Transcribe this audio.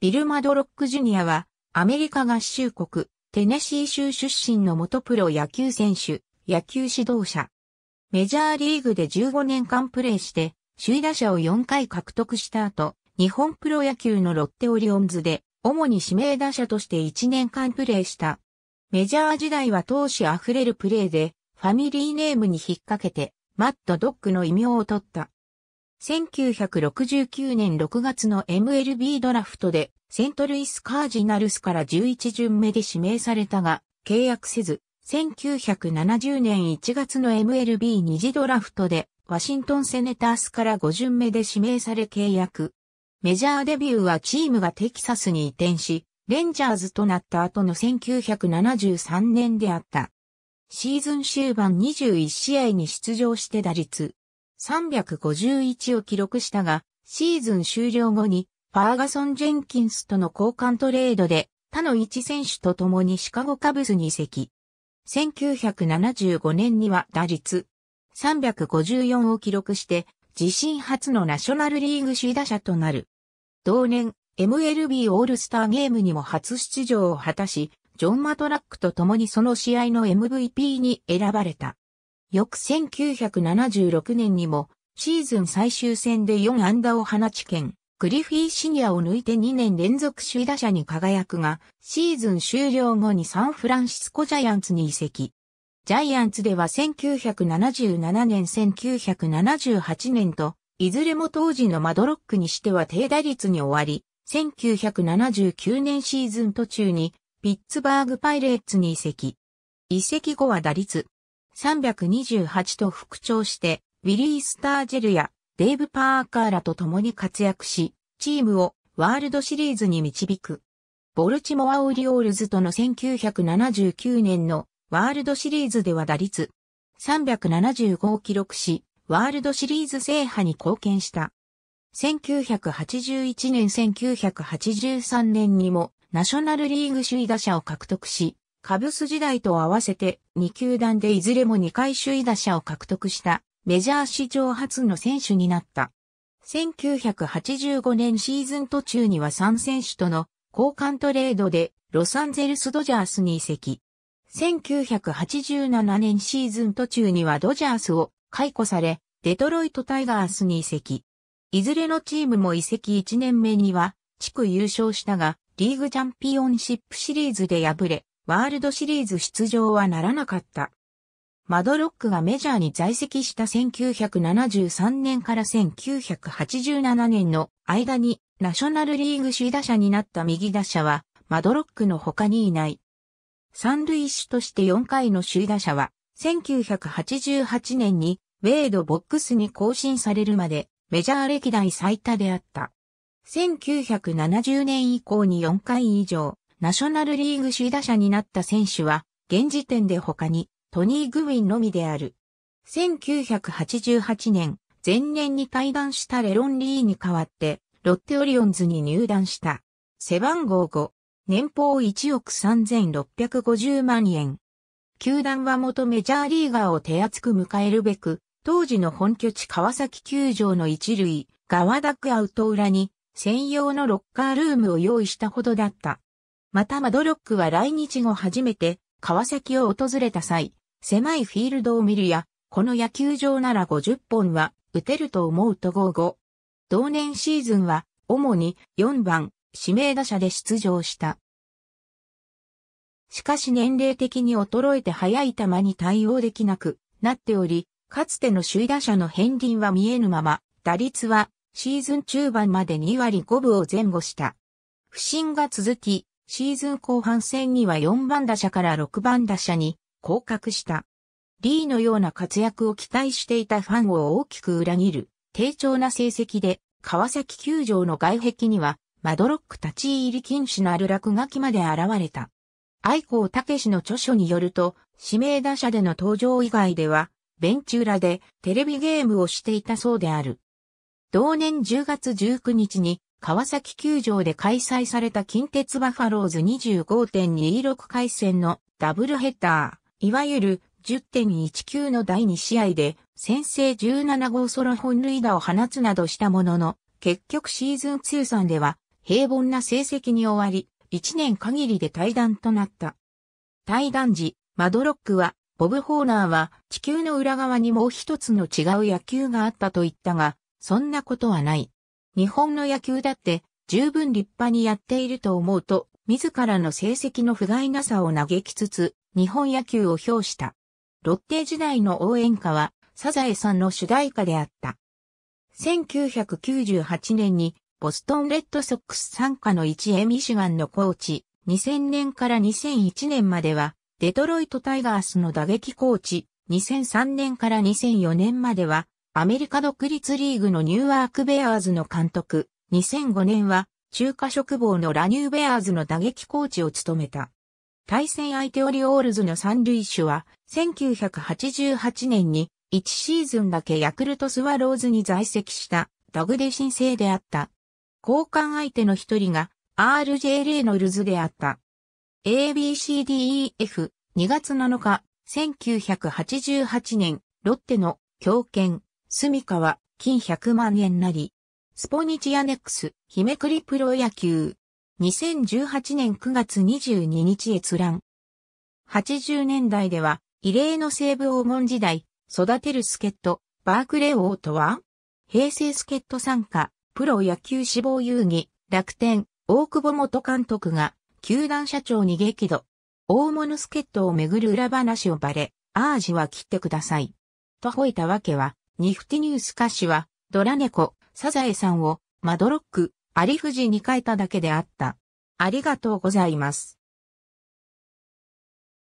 ビル・マドロック・ジュニアは、アメリカ合衆国、テネシー州出身の元プロ野球選手、野球指導者。メジャーリーグで15年間プレーして、首位打者を4回獲得した後、日本プロ野球のロッテオリオンズで、主に指名打者として1年間プレーした。メジャー時代は闘志あふれるプレーで、ファミリーネームに引っ掛けて、マッドドッグの異名を取った。1969年6月の MLB ドラフトでセントルイスカージナルスから11巡目で指名されたが契約せず、1970年1月の MLB 二次ドラフトでワシントンセネタースから5巡目で指名され契約。メジャーデビューはチームがテキサスに移転し、レンジャーズとなった後の1973年であった。シーズン終盤21試合に出場して打率351を記録したが、シーズン終了後に、ファーガソン・ジェンキンスとの交換トレードで、他の一選手と共にシカゴカブスに移籍。1975年には打率354を記録して、自身初のナショナルリーグ首位打者となる。同年、MLB オールスターゲームにも初出場を果たし、ジョン・マトラックと共にその試合の MVP に選ばれた。翌1976年にもシーズン最終戦で4安打を放ち県、グリフィーシニアを抜いて2年連続首位打者に輝くが、シーズン終了後にサンフランシスコジャイアンツに移籍。ジャイアンツでは1977年1978年と、いずれも当時のマドロックにしては低打率に終わり、1979年シーズン途中にピッツバーグパイレーツに移籍。移籍後は打率328と復調して、ウィリー・スタージェルやデイブ・パーカーらと共に活躍し、チームをワールドシリーズに導く。ボルチモア・オリオールズとの1979年のワールドシリーズでは打率375を記録し、ワールドシリーズ制覇に貢献した。1981年1983年にもナショナルリーグ首位打者を獲得し、カブス時代と合わせて2球団でいずれも2回首位打者を獲得したメジャー史上初の選手になった。1985年シーズン途中には3選手との交換トレードでロサンゼルスドジャースに移籍。1987年シーズン途中にはドジャースを解雇され、デトロイトタイガースに移籍。いずれのチームも移籍1年目には、地区優勝したが、リーグチャンピオンシップシリーズで敗れ、ワールドシリーズ出場はならなかった。マドロックがメジャーに在籍した1973年から1987年の間にナショナルリーグ首位打者になった右打者はマドロックの他にいない。三塁手として4回の首位打者は1988年にウェイドボックスに更新されるまでメジャー歴代最多であった。1970年以降に4回以上ナショナルリーグ首位打者になった選手は、現時点で他にトニー・グウィンのみである。1988年、前年に退団したレロン・リーに代わって、ロッテオリオンズに入団した。背番号5、年俸1億3650万円。球団は元メジャーリーガーを手厚く迎えるべく、当時の本拠地川崎球場の一塁、川ダックアウト裏に、専用のロッカールームを用意したほどだった。またマドロックは来日後初めて川崎を訪れた際、狭いフィールドを見るや、この野球場なら50本は打てると思うと豪語。同年シーズンは主に4番指名打者で出場した。しかし年齢的に衰えて速い球に対応できなくなっており、かつての首位打者の片鱗は見えぬまま、打率はシーズン中盤まで2割5分を前後した。不振が続き、シーズン後半戦には4番打者から6番打者に降格した。リーのような活躍を期待していたファンを大きく裏切る、低調な成績で、川崎球場の外壁には、マドロック立ち入り禁止のある落書きまで現れた。愛子武氏の著書によると、指名打者での登場以外では、ベンチ裏でテレビゲームをしていたそうである。同年10月19日に川崎球場で開催された近鉄バファローズ25.26回戦のダブルヘッダー、いわゆる10.19の第2試合で先制17号ソロ本塁打を放つなどしたものの、結局シーズン通算では平凡な成績に終わり、1年限りで退団となった。退団時、マドロックは、ボブ・ホーナーは地球の裏側にもう一つの違う野球があったと言ったが、そんなことはない。日本の野球だって十分立派にやっていると思うと、自らの成績の不甲斐なさを嘆きつつ、日本野球を評した。ロッテ時代の応援歌は、サザエさんの主題歌であった。1998年に、ボストンレッドソックス参加の一エミシガンのコーチ、2000年から2001年までは、デトロイトタイガースの打撃コーチ、2003年から2004年までは、アメリカ独立リーグのニューアークベアーズの監督、2005年は中華職房のラニューベアーズの打撃コーチを務めた。対戦相手オリオールズの三塁手は、1988年に1シーズンだけヤクルトスワローズに在籍したダグデ申請であった。交換相手の一人が RJ l a のルズであった。ABCDEF2 月7日1988年ロッテの強権。住処は金100万円なり。スポニチアネックス、日めくりプロ野球。2018年9月22日閲覧。80年代では、異例の西部黄金時代、育てる助っ人、バークレ王とは平成助っ人参加、プロ野球志望遊戯、楽天、大久保元監督が、球団社長に激怒。大物助っ人をめぐる裏話をバレ、アージは切ってください。と吠えたわけは、ニフティニュース歌詞は、ドラ猫、サザエさんを、マドロック、アリフジに変えただけであった。ありがとうございます。